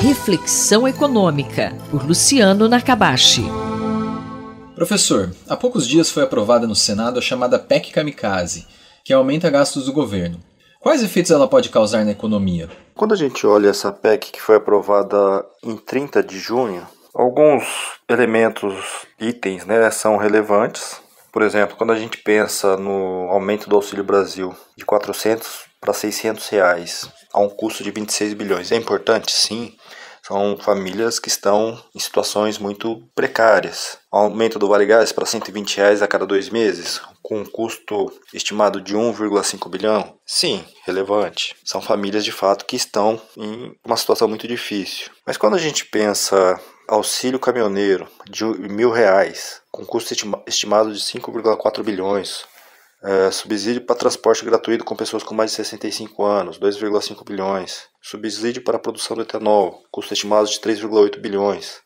Reflexão Econômica, por Luciano Nakabashi. Professor, há poucos dias foi aprovada no Senado a chamada PEC Kamikaze, que aumenta gastos do governo. Quais efeitos ela pode causar na economia? Quando a gente olha essa PEC que foi aprovada em 30 de junho, alguns elementos, itens, né, são relevantes. Por exemplo, quando a gente pensa no aumento do Auxílio Brasil de 400 para 600 reais a um custo de 26 bilhões, é importante? Sim. São famílias que estão em situações muito precárias. O aumento do Vale Gás para R$ 120 reais a cada dois meses, com um custo estimado de 1,5 bilhão? Sim, relevante. São famílias de fato que estão em uma situação muito difícil. Mas quando a gente pensa auxílio caminhoneiro de mil reais, com custo estimado de 5,4 bilhões, é, subsídio para transporte gratuito com pessoas com mais de 65 anos, 2,5 bilhões. Subsídio para a produção do etanol, custo estimado de 3,8 bilhões.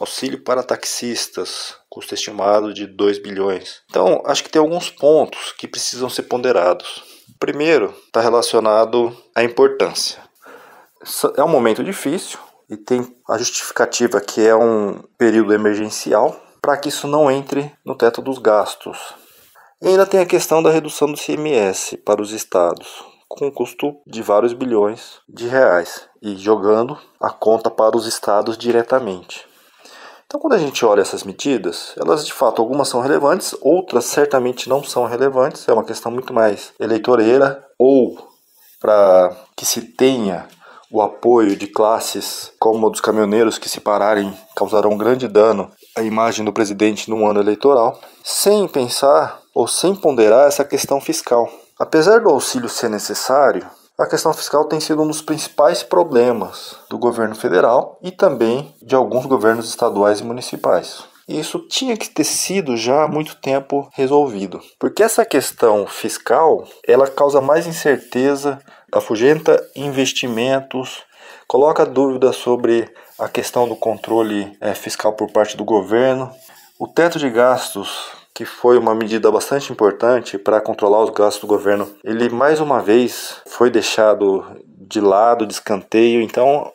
Auxílio para taxistas, custo estimado de 2 bilhões. Então, acho que tem alguns pontos que precisam ser ponderados. primeiro, está relacionado à importância. É um momento difícil e tem a justificativa que é um período emergencial para que isso não entre no teto dos gastos e ainda tem a questão da redução do CMS para os estados, com custo de vários bilhões de reais e jogando a conta para os estados diretamente. Então, quando a gente olha essas medidas, elas de fato algumas são relevantes, outras certamente não são relevantes, é uma questão muito mais eleitoreira ou para que se tenha o apoio de classes como a dos caminhoneiros que se pararem causarão grande dano a imagem do presidente num ano eleitoral, sem pensar ou sem ponderar essa questão fiscal. Apesar do auxílio ser necessário, a questão fiscal tem sido um dos principais problemas do governo federal e também de alguns governos estaduais e municipais. Isso tinha que ter sido já há muito tempo resolvido, porque essa questão fiscal ela causa mais incerteza, afugenta investimentos, coloca dúvidas sobre a questão do controle é, fiscal por parte do governo, o teto de gastos que foi uma medida bastante importante para controlar os gastos do governo, ele mais uma vez foi deixado de lado, de escanteio. Então,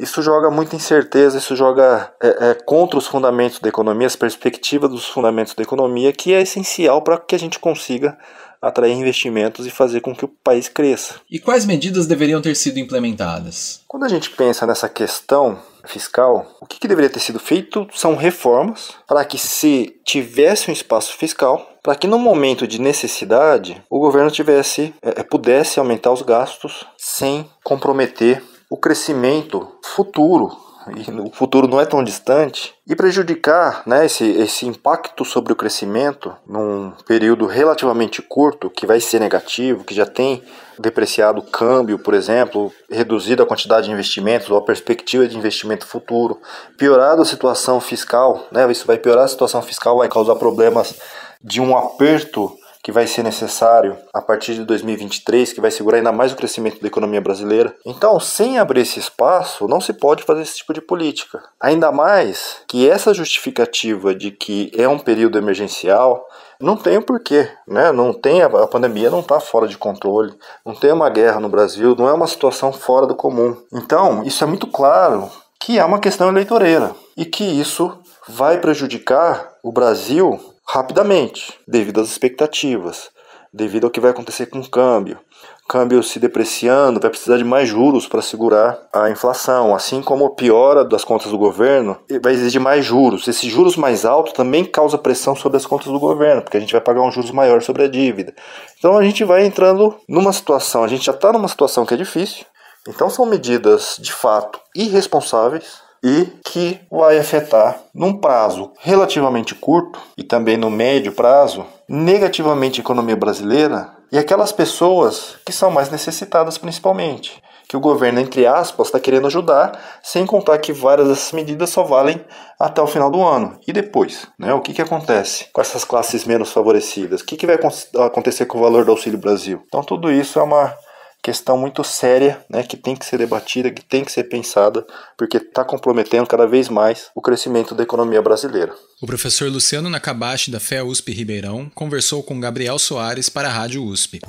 isso joga muita incerteza, isso joga é, é, contra os fundamentos da economia, as perspectivas dos fundamentos da economia, que é essencial para que a gente consiga atrair investimentos e fazer com que o país cresça. E quais medidas deveriam ter sido implementadas? Quando a gente pensa nessa questão fiscal, o que, que deveria ter sido feito são reformas para que se tivesse um espaço fiscal, para que no momento de necessidade o governo tivesse é, é pudesse aumentar os gastos sem comprometer o crescimento futuro e o futuro não é tão distante, e prejudicar né, esse, esse impacto sobre o crescimento num período relativamente curto, que vai ser negativo, que já tem depreciado o câmbio, por exemplo, reduzido a quantidade de investimentos ou a perspectiva de investimento futuro, piorado a situação fiscal, né, isso vai piorar a situação fiscal, vai causar problemas de um aperto que vai ser necessário a partir de 2023, que vai segurar ainda mais o crescimento da economia brasileira. Então, sem abrir esse espaço, não se pode fazer esse tipo de política. Ainda mais que essa justificativa de que é um período emergencial não tem porquê, né? Não tem a pandemia não está fora de controle, não tem uma guerra no Brasil, não é uma situação fora do comum. Então, isso é muito claro que é uma questão eleitoreira e que isso vai prejudicar o Brasil rapidamente, devido às expectativas, devido ao que vai acontecer com o câmbio. Câmbio se depreciando, vai precisar de mais juros para segurar a inflação, assim como a piora das contas do governo vai exigir mais juros. Esses juros mais altos também causa pressão sobre as contas do governo, porque a gente vai pagar um juros maior sobre a dívida. Então a gente vai entrando numa situação, a gente já está numa situação que é difícil. Então são medidas de fato irresponsáveis e que vai afetar num prazo relativamente curto e também no médio prazo negativamente a economia brasileira e aquelas pessoas que são mais necessitadas principalmente que o governo, entre aspas, está querendo ajudar, sem contar que várias dessas medidas só valem até o final do ano. E depois, né? O que, que acontece com essas classes menos favorecidas? O que, que vai acontecer com o valor do Auxílio Brasil? Então tudo isso é uma questão muito séria, né, que tem que ser debatida, que tem que ser pensada, porque está comprometendo cada vez mais o crescimento da economia brasileira. O professor Luciano Nakabashi, da FEA USP Ribeirão, conversou com Gabriel Soares para a Rádio USP.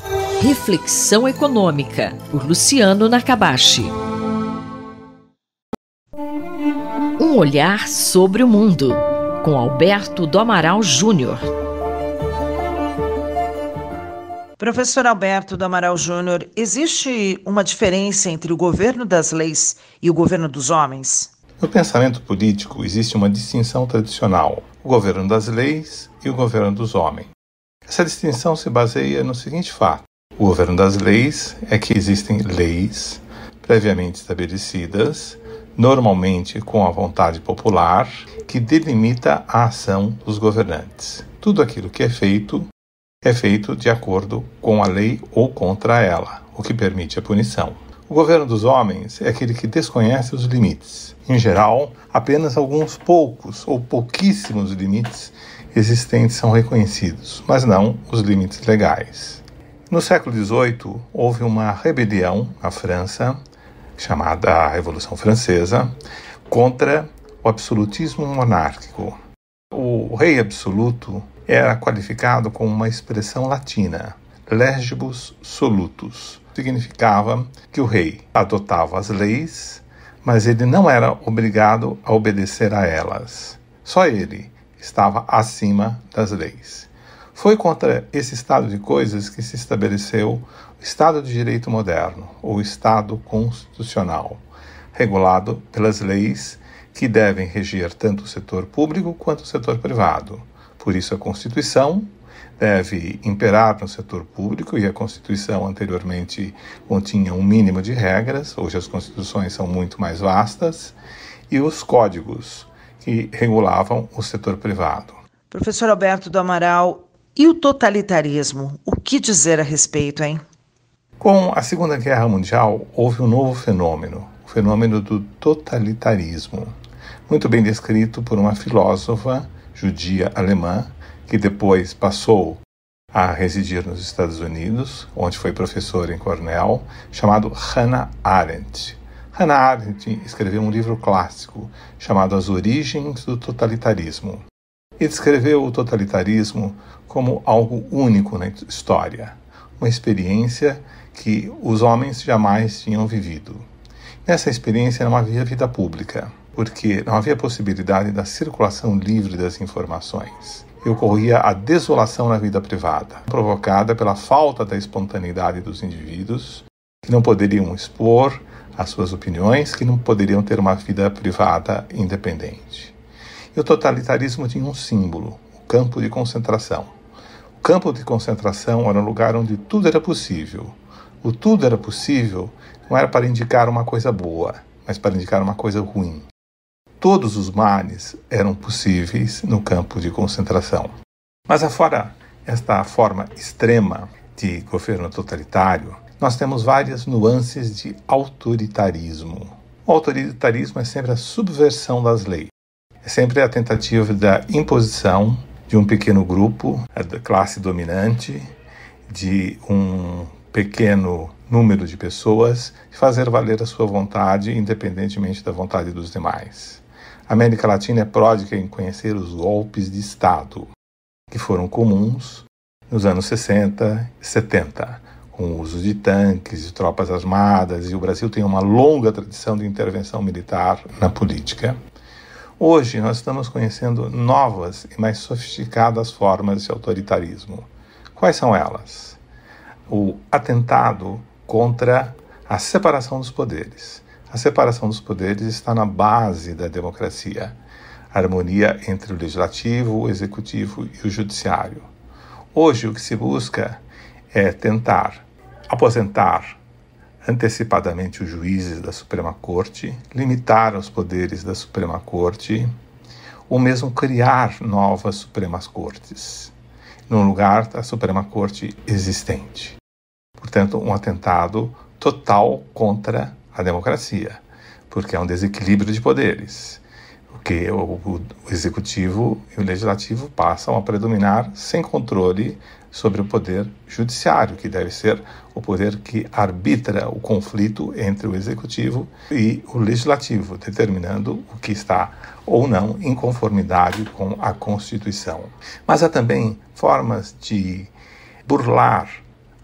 Reflexão Econômica, por Luciano Nakabashi. Um olhar sobre o mundo, com Alberto do Amaral Júnior. Professor Alberto do Amaral Júnior, existe uma diferença entre o governo das leis e o governo dos homens? No pensamento político existe uma distinção tradicional: o governo das leis e o governo dos homens. Essa distinção se baseia no seguinte fato: o governo das leis é que existem leis previamente estabelecidas, normalmente com a vontade popular, que delimita a ação dos governantes. Tudo aquilo que é feito é feito de acordo com a lei ou contra ela, o que permite a punição. O governo dos homens é aquele que desconhece os limites. Em geral, apenas alguns poucos ou pouquíssimos limites existentes são reconhecidos, mas não os limites legais. No século XVIII, houve uma rebelião na França, chamada Revolução Francesa, contra o absolutismo monárquico. O rei absoluto era qualificado com uma expressão latina, legibus solutus. Significava que o rei adotava as leis, mas ele não era obrigado a obedecer a elas. Só ele estava acima das leis. Foi contra esse estado de coisas que se estabeleceu o Estado de Direito Moderno, ou Estado Constitucional, regulado pelas leis que devem reger tanto o setor público quanto o setor privado por isso, a Constituição deve imperar no setor público e a Constituição anteriormente continha um mínimo de regras, hoje as constituições são muito mais vastas, e os códigos que regulavam o setor privado. Professor Alberto do Amaral, e o totalitarismo? O que dizer a respeito, hein? Com a Segunda Guerra Mundial, houve um novo fenômeno, o fenômeno do totalitarismo, muito bem descrito por uma filósofa judia alemã, que depois passou a residir nos Estados Unidos, onde foi professor em Cornell, chamado Hannah Arendt. Hannah Arendt escreveu um livro clássico chamado As Origens do Totalitarismo. E descreveu o totalitarismo como algo único na história, uma experiência que os homens jamais tinham vivido. Nessa experiência não havia vida pública porque não havia possibilidade da circulação livre das informações. E ocorria a desolação na vida privada, provocada pela falta da espontaneidade dos indivíduos, que não poderiam expor as suas opiniões, que não poderiam ter uma vida privada independente. E o totalitarismo tinha um símbolo, o campo de concentração. O campo de concentração era um lugar onde tudo era possível. O tudo era possível não era para indicar uma coisa boa, mas para indicar uma coisa ruim todos os males eram possíveis no campo de concentração. Mas afora esta forma extrema de governo totalitário, nós temos várias nuances de autoritarismo. O autoritarismo é sempre a subversão das leis, é sempre a tentativa da imposição de um pequeno grupo, da classe dominante, de um pequeno número de pessoas, de fazer valer a sua vontade, independentemente da vontade dos demais. A América Latina é pródiga em conhecer os golpes de Estado, que foram comuns nos anos 60 e 70, com o uso de tanques, de tropas armadas, e o Brasil tem uma longa tradição de intervenção militar na política. Hoje nós estamos conhecendo novas e mais sofisticadas formas de autoritarismo. Quais são elas? O atentado contra a separação dos poderes a separação dos poderes está na base da democracia. A harmonia entre o legislativo, o executivo e o judiciário. Hoje, o que se busca é tentar aposentar antecipadamente os juízes da Suprema Corte, limitar os poderes da Suprema Corte, ou mesmo criar novas Supremas Cortes, no lugar da Suprema Corte existente. Portanto, um atentado total contra a democracia, porque há um desequilíbrio de poderes, porque o, o, o executivo e o legislativo passam a predominar sem controle sobre o poder judiciário, que deve ser o poder que arbitra o conflito entre o executivo e o legislativo, determinando o que está ou não em conformidade com a Constituição. Mas há também formas de burlar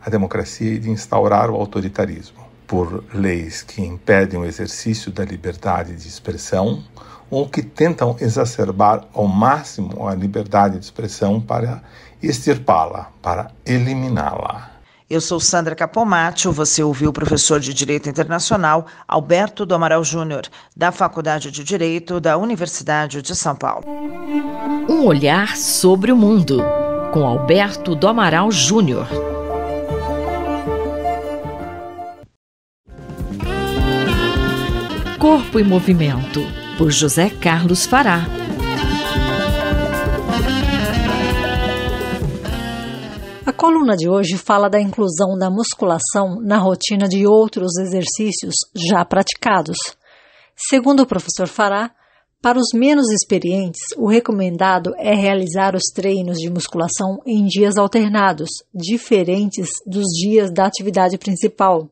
a democracia e de instaurar o autoritarismo por leis que impedem o exercício da liberdade de expressão ou que tentam exacerbar ao máximo a liberdade de expressão para extirpá-la, para eliminá-la. Eu sou Sandra Capomatto, você ouviu o professor de Direito Internacional Alberto do Amaral Júnior, da Faculdade de Direito da Universidade de São Paulo. Um olhar sobre o mundo, com Alberto do Amaral Júnior. Corpo e Movimento, por José Carlos Fará. A coluna de hoje fala da inclusão da musculação na rotina de outros exercícios já praticados. Segundo o professor Fará, para os menos experientes, o recomendado é realizar os treinos de musculação em dias alternados, diferentes dos dias da atividade principal.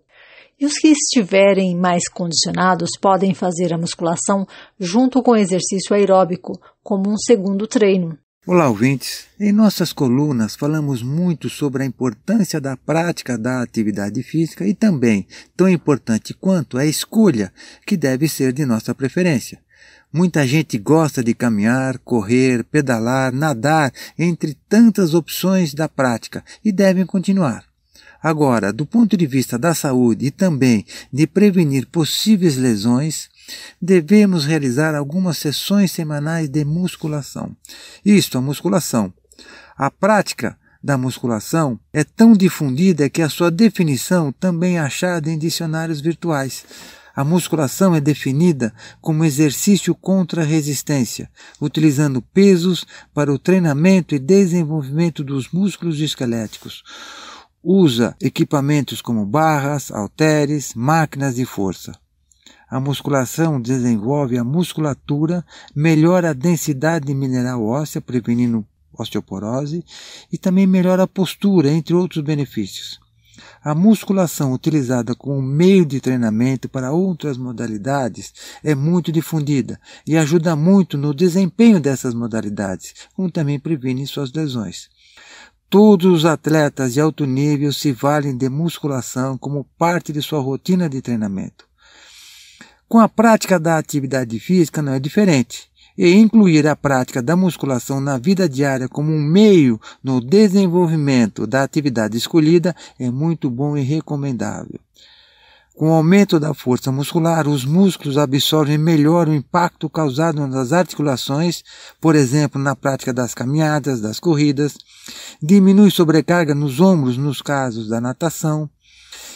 E os que estiverem mais condicionados podem fazer a musculação junto com o exercício aeróbico, como um segundo treino. Olá, ouvintes! Em nossas colunas falamos muito sobre a importância da prática da atividade física e também, tão importante quanto, a escolha que deve ser de nossa preferência. Muita gente gosta de caminhar, correr, pedalar, nadar, entre tantas opções da prática, e devem continuar. Agora, do ponto de vista da saúde e também de prevenir possíveis lesões, devemos realizar algumas sessões semanais de musculação. Isto, a musculação. A prática da musculação é tão difundida que a sua definição também é achada em dicionários virtuais. A musculação é definida como exercício contra resistência, utilizando pesos para o treinamento e desenvolvimento dos músculos esqueléticos usa equipamentos como barras, halteres, máquinas de força. A musculação desenvolve a musculatura, melhora a densidade mineral óssea, prevenindo osteoporose, e também melhora a postura, entre outros benefícios. A musculação utilizada como meio de treinamento para outras modalidades é muito difundida e ajuda muito no desempenho dessas modalidades, como também previne suas lesões. Todos os atletas de alto nível se valem de musculação como parte de sua rotina de treinamento. Com a prática da atividade física não é diferente, e incluir a prática da musculação na vida diária como um meio no desenvolvimento da atividade escolhida é muito bom e recomendável. Com o aumento da força muscular, os músculos absorvem melhor o impacto causado nas articulações, por exemplo, na prática das caminhadas, das corridas, diminui sobrecarga nos ombros nos casos da natação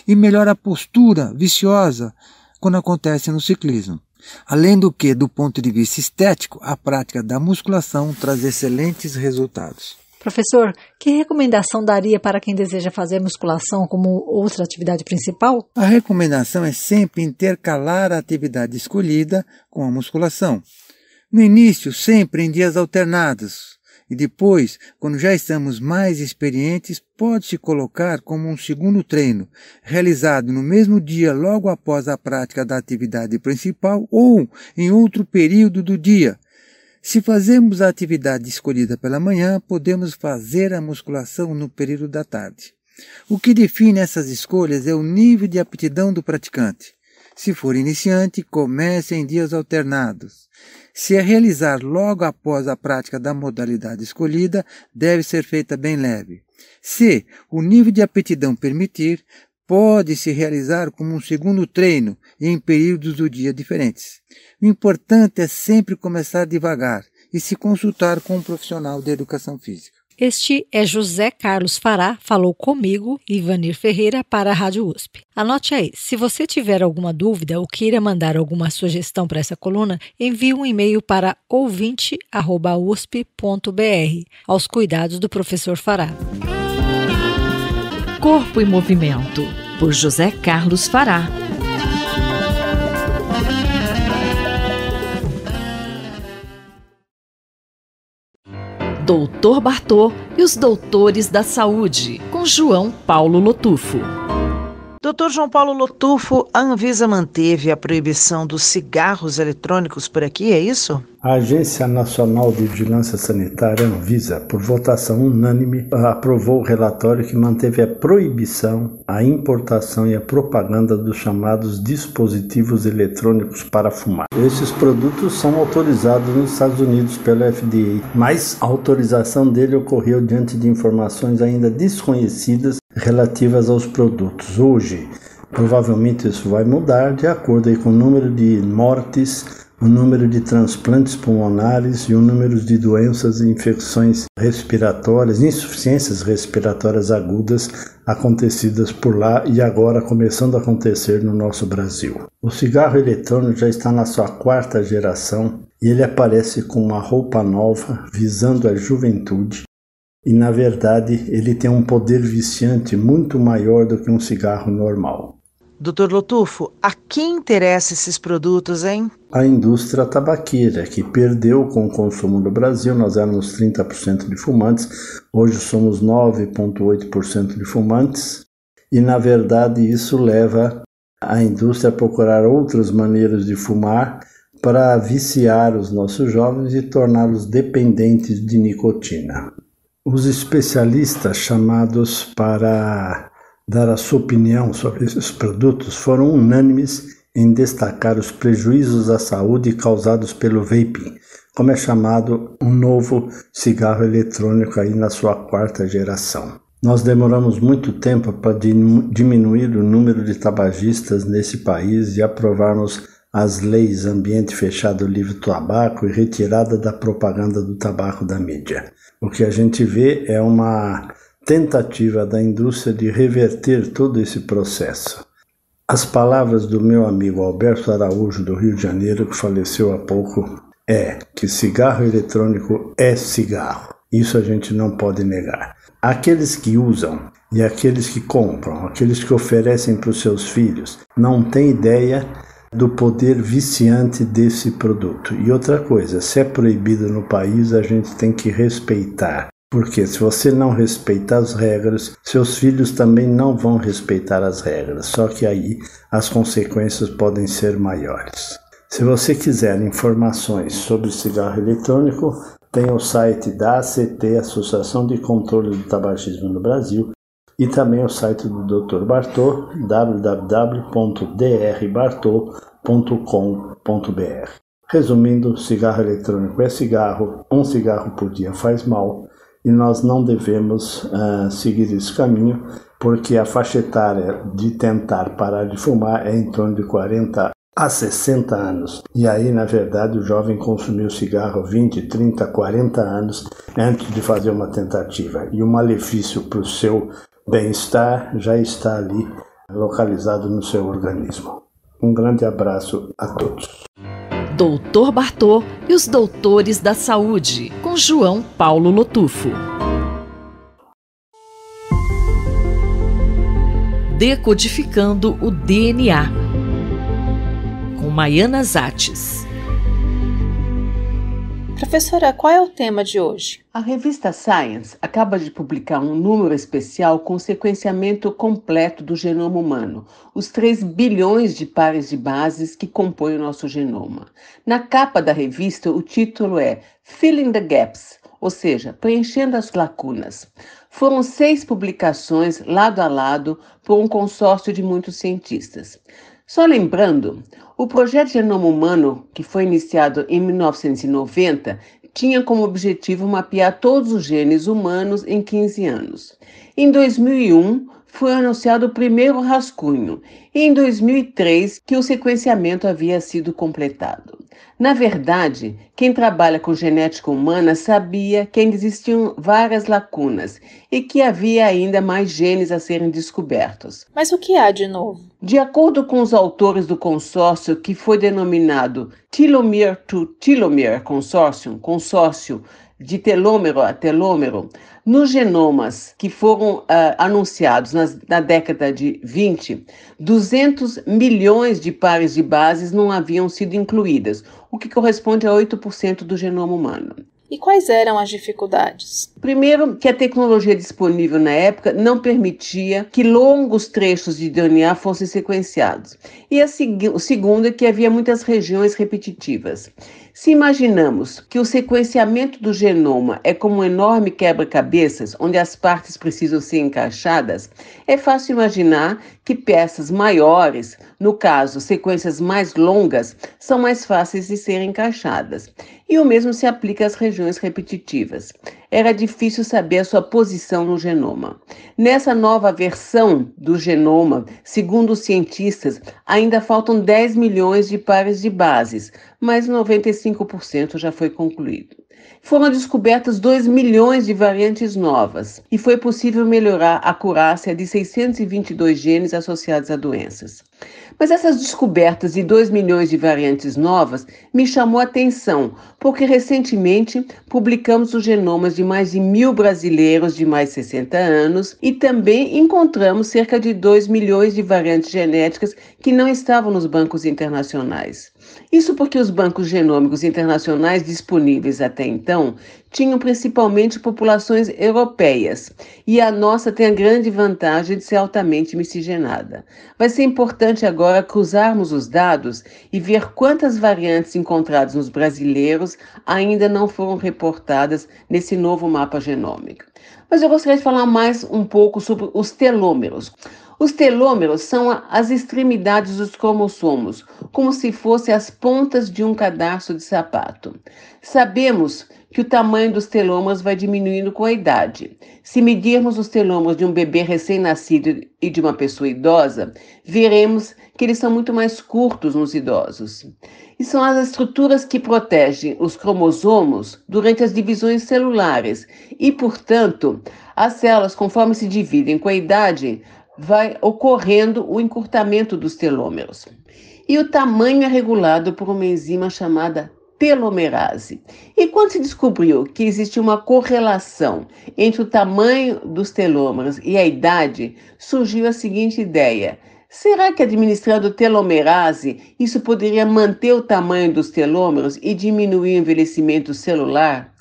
e melhora a postura viciosa quando acontece no ciclismo. Além do que, do ponto de vista estético, a prática da musculação traz excelentes resultados. Professor, que recomendação daria para quem deseja fazer musculação como outra atividade principal? A recomendação é sempre intercalar a atividade escolhida com a musculação. No início, sempre em dias alternados. E depois, quando já estamos mais experientes, pode-se colocar como um segundo treino, realizado no mesmo dia logo após a prática da atividade principal ou em outro período do dia, se fazemos a atividade escolhida pela manhã, podemos fazer a musculação no período da tarde. O que define essas escolhas é o nível de aptidão do praticante. Se for iniciante, comece em dias alternados. Se a é realizar logo após a prática da modalidade escolhida, deve ser feita bem leve. Se o nível de aptidão permitir, pode se realizar como um segundo treino em períodos do dia diferentes. O importante é sempre começar devagar e se consultar com um profissional de educação física. Este é José Carlos Fará, falou comigo, Ivanir Ferreira, para a Rádio USP. Anote aí, se você tiver alguma dúvida ou queira mandar alguma sugestão para essa coluna, envie um e-mail para ouvinte.usp.br, aos cuidados do professor Fará. Corpo e Movimento, por José Carlos Fará. Doutor Bartô e os Doutores da Saúde, com João Paulo Lotufo. Dr. João Paulo Lotufo, a Anvisa manteve a proibição dos cigarros eletrônicos por aqui, é isso? A Agência Nacional de Vigilância Sanitária, Anvisa, por votação unânime, aprovou o relatório que manteve a proibição, a importação e a propaganda dos chamados dispositivos eletrônicos para fumar. Esses produtos são autorizados nos Estados Unidos pela FDA, mas a autorização dele ocorreu diante de informações ainda desconhecidas relativas aos produtos. Hoje, provavelmente isso vai mudar de acordo com o número de mortes, o número de transplantes pulmonares e o número de doenças e infecções respiratórias, insuficiências respiratórias agudas acontecidas por lá e agora começando a acontecer no nosso Brasil. O cigarro eletrônico já está na sua quarta geração e ele aparece com uma roupa nova visando a juventude e na verdade, ele tem um poder viciante muito maior do que um cigarro normal. Doutor Lotufo, a quem interessa esses produtos, hein? A indústria tabaqueira, que perdeu com o consumo no Brasil, nós éramos 30% de fumantes, hoje somos 9,8% de fumantes, e na verdade isso leva a indústria a procurar outras maneiras de fumar para viciar os nossos jovens e torná-los dependentes de nicotina os especialistas chamados para dar a sua opinião sobre esses produtos foram unânimes em destacar os prejuízos à saúde causados pelo vaping, como é chamado um novo cigarro eletrônico aí na sua quarta geração. Nós demoramos muito tempo para diminuir o número de tabagistas nesse país e aprovarmos as leis ambiente fechado livre tabaco e retirada da propaganda do tabaco da mídia. O que a gente vê é uma tentativa da indústria de reverter todo esse processo. As palavras do meu amigo Alberto Araújo, do Rio de Janeiro, que faleceu há pouco, é que cigarro eletrônico é cigarro. Isso a gente não pode negar. Aqueles que usam e aqueles que compram, aqueles que oferecem para os seus filhos, não têm ideia do poder viciante desse produto. E outra coisa, se é proibido no país, a gente tem que respeitar. Porque se você não respeita as regras, seus filhos também não vão respeitar as regras, só que aí as consequências podem ser maiores. Se você quiser informações sobre cigarro eletrônico, tem o site da ACT, Associação de Controle do Tabagismo no Brasil, e também o site do Dr. Bartô, www.drbartô.com cigarroeletrônico.com.br. Resumindo, cigarro eletrônico é cigarro, um cigarro por dia faz mal e nós não devemos uh, seguir esse caminho porque a faixa etária de tentar parar de fumar é em torno de 40 a 60 anos. E aí, na verdade, o jovem consumiu cigarro 20, 30, 40 anos antes de fazer uma tentativa. E o malefício para o seu bem-estar já está ali localizado no seu organismo. Um grande abraço a todos. Doutor Bartô e os Doutores da Saúde, com João Paulo Lotufo. Decodificando o DNA, com Maiana Zates. Professora, qual é o tema de hoje? A revista Science acaba de publicar um número especial com sequenciamento completo do genoma humano, os 3 bilhões de pares de bases que compõem o nosso genoma. Na capa da revista, o título é Filling the Gaps, ou seja, preenchendo as lacunas. Foram seis publicações lado a lado por um consórcio de muitos cientistas. Só lembrando, o projeto Genoma Humano, que foi iniciado em 1990, tinha como objetivo mapear todos os genes humanos em 15 anos. Em 2001, foi anunciado o primeiro rascunho, em 2003 que o sequenciamento havia sido completado. Na verdade, quem trabalha com genética humana sabia que ainda existiam várias lacunas e que havia ainda mais genes a serem descobertos. Mas o que há de novo? De acordo com os autores do consórcio, que foi denominado Telomere to Telomere Consortium, consórcio de telômero a telômero, nos genomas que foram uh, anunciados nas, na década de 20, 200 milhões de pares de bases não haviam sido incluídas, o que corresponde a 8% do genoma humano. E quais eram as dificuldades? Primeiro, que a tecnologia disponível na época não permitia que longos trechos de DNA fossem sequenciados. E a seg o segundo é que havia muitas regiões repetitivas. Se imaginamos que o sequenciamento do genoma é como um enorme quebra-cabeças onde as partes precisam ser encaixadas, é fácil imaginar que peças maiores no caso, sequências mais longas são mais fáceis de serem encaixadas, e o mesmo se aplica às regiões repetitivas. Era difícil saber a sua posição no genoma. Nessa nova versão do genoma, segundo os cientistas, ainda faltam 10 milhões de pares de bases, mas 95% já foi concluído. Foram descobertas 2 milhões de variantes novas e foi possível melhorar a curácia de 622 genes associados a doenças. Mas essas descobertas de 2 milhões de variantes novas me chamou a atenção, porque recentemente publicamos os genomas de mais de mil brasileiros de mais de 60 anos e também encontramos cerca de 2 milhões de variantes genéticas que não estavam nos bancos internacionais. Isso porque os bancos genômicos internacionais disponíveis até então tinham principalmente populações europeias e a nossa tem a grande vantagem de ser altamente miscigenada. Vai ser importante agora cruzarmos os dados e ver quantas variantes encontradas nos brasileiros ainda não foram reportadas nesse novo mapa genômico. Mas eu gostaria de falar mais um pouco sobre os telômeros. Os telômeros são as extremidades dos cromossomos, como se fossem as pontas de um cadarço de sapato. Sabemos que o tamanho dos telômeros vai diminuindo com a idade. Se medirmos os telômeros de um bebê recém-nascido e de uma pessoa idosa, veremos que eles são muito mais curtos nos idosos. E são as estruturas que protegem os cromossomos durante as divisões celulares e, portanto, as células, conforme se dividem com a idade, vai ocorrendo o encurtamento dos telômeros. E o tamanho é regulado por uma enzima chamada telomerase. E quando se descobriu que existe uma correlação entre o tamanho dos telômeros e a idade, surgiu a seguinte ideia: será que administrando telomerase isso poderia manter o tamanho dos telômeros e diminuir o envelhecimento celular?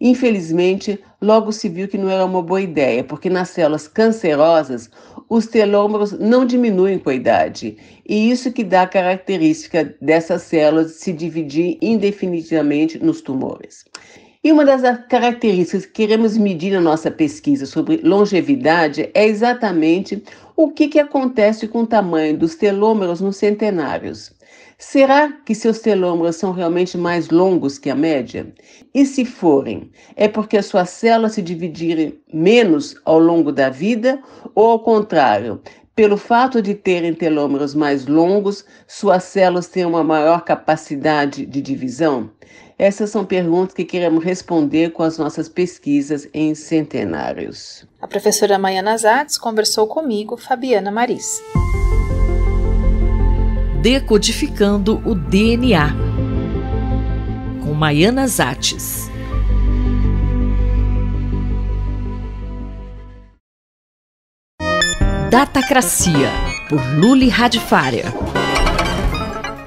Infelizmente, logo se viu que não era uma boa ideia, porque nas células cancerosas os telômeros não diminuem com a idade, e isso que dá a característica dessas células se dividir indefinidamente nos tumores. E uma das características que queremos medir na nossa pesquisa sobre longevidade é exatamente o que, que acontece com o tamanho dos telômeros nos centenários. Será que seus telômeros são realmente mais longos que a média? E se forem, é porque as suas células se dividirem menos ao longo da vida ou ao contrário? Pelo fato de terem telômeros mais longos, suas células têm uma maior capacidade de divisão? Essas são perguntas que queremos responder com as nossas pesquisas em centenários. A professora Maiana Zatz conversou comigo, Fabiana Maris. Decodificando o DNA, com Maiana Zates. Datacracia, por Luli Radifária.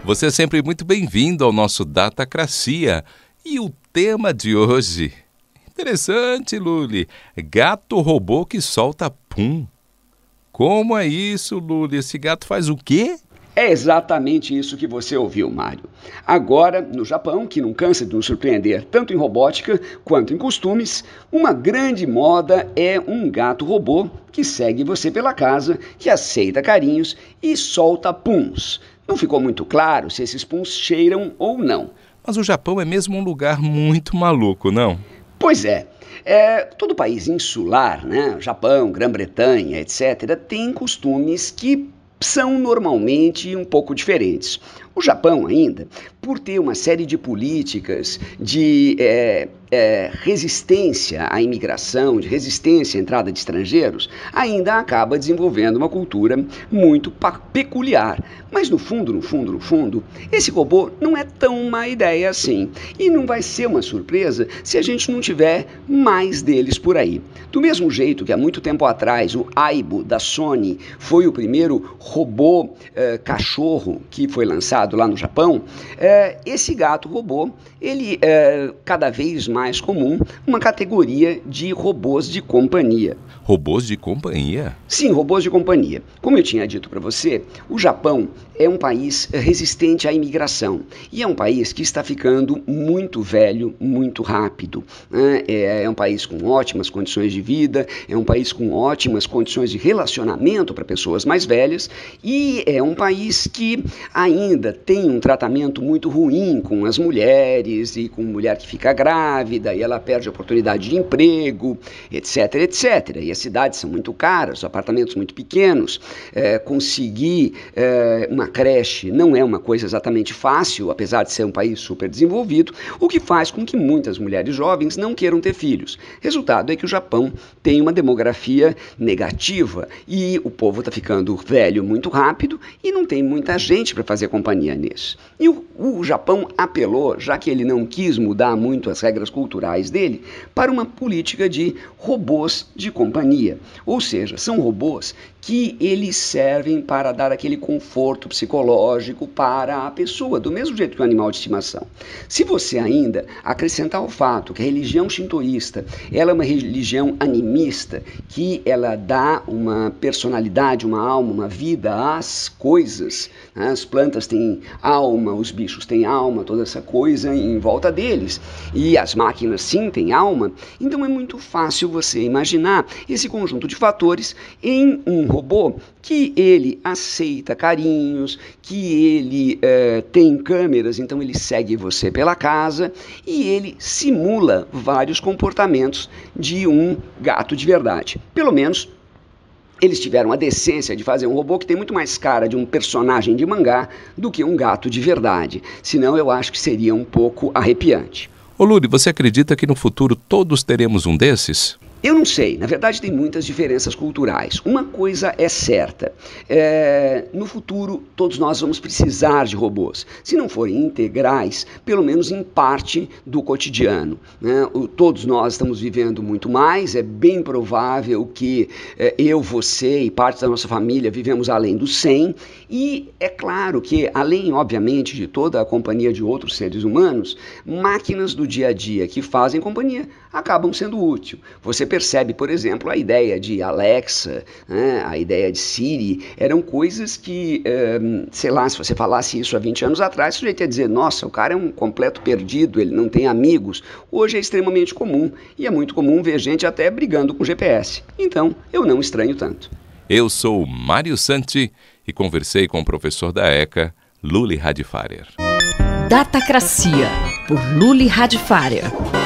Você é sempre muito bem-vindo ao nosso Datacracia. E o tema de hoje? Interessante, Luli. Gato robô que solta pum. Como é isso, Luli? Esse gato faz o quê? É exatamente isso que você ouviu, Mário. Agora, no Japão, que não cansa de nos surpreender tanto em robótica quanto em costumes, uma grande moda é um gato robô que segue você pela casa, que aceita carinhos e solta puns. Não ficou muito claro se esses puns cheiram ou não. Mas o Japão é mesmo um lugar muito maluco, não? Pois é. É, todo país insular, né, Japão, Grã-Bretanha, etc., tem costumes que são normalmente um pouco diferentes. O Japão, ainda, por ter uma série de políticas de é, é, resistência à imigração, de resistência à entrada de estrangeiros, ainda acaba desenvolvendo uma cultura muito peculiar. Mas no fundo, no fundo, no fundo, esse robô não é tão má ideia assim. E não vai ser uma surpresa se a gente não tiver mais deles por aí. Do mesmo jeito que há muito tempo atrás o Aibo da Sony foi o primeiro robô eh, cachorro que foi lançado lá no Japão, é, esse gato robô, ele é cada vez mais comum uma categoria de robôs de companhia robôs de companhia? Sim, robôs de companhia. Como eu tinha dito para você, o Japão é um país eh, resistente à imigração e é um país que está ficando muito velho, muito rápido. Né? É, é um país com ótimas condições de vida, é um país com ótimas condições de relacionamento para pessoas mais velhas e é um país que ainda tem um tratamento muito ruim com as mulheres e com mulher que fica grávida e ela perde a oportunidade de emprego, etc, etc. E as cidades são muito caras, apartamentos muito pequenos, é, conseguir é, uma creche não é uma coisa exatamente fácil, apesar de ser um país super desenvolvido, o que faz com que muitas mulheres jovens não queiram ter filhos. Resultado é que o Japão tem uma demografia negativa e o povo está ficando velho muito rápido e não tem muita gente para fazer companhia nisso. E o, o Japão apelou, já que ele não quis mudar muito as regras culturais dele, para uma política de robôs de companhia companhia. Ou seja, são robôs que eles servem para dar aquele conforto psicológico para a pessoa, do mesmo jeito que o animal de estimação. Se você ainda acrescentar o fato que a religião shintoísta ela é uma religião animista, que ela dá uma personalidade, uma alma, uma vida às coisas, né? as plantas têm alma, os bichos têm alma, toda essa coisa em volta deles, e as máquinas sim têm alma, então é muito fácil você imaginar esse conjunto de fatores em um robô que ele aceita carinhos, que ele é, tem câmeras, então ele segue você pela casa e ele simula vários comportamentos de um gato de verdade. Pelo menos eles tiveram a decência de fazer um robô que tem muito mais cara de um personagem de mangá do que um gato de verdade. Senão eu acho que seria um pouco arrepiante. Ô Luri, você acredita que no futuro todos teremos um desses? Eu não sei, na verdade tem muitas diferenças culturais. Uma coisa é certa: é, no futuro todos nós vamos precisar de robôs, se não forem integrais, pelo menos em parte do cotidiano. Né? O, todos nós estamos vivendo muito mais, é bem provável que é, eu, você e parte da nossa família vivemos além do 100, e é claro que, além, obviamente, de toda a companhia de outros seres humanos, máquinas do dia a dia que fazem companhia acabam sendo útil. Você você percebe, por exemplo, a ideia de Alexa, né, a ideia de Siri, eram coisas que, ehm, sei lá, se você falasse isso há 20 anos atrás, o sujeito ia dizer, nossa, o cara é um completo perdido, ele não tem amigos. Hoje é extremamente comum, e é muito comum ver gente até brigando com o GPS. Então, eu não estranho tanto. Eu sou Mário Santi e conversei com o professor da ECA, Luli Radfarer. Datacracia, por Luli Radfarer.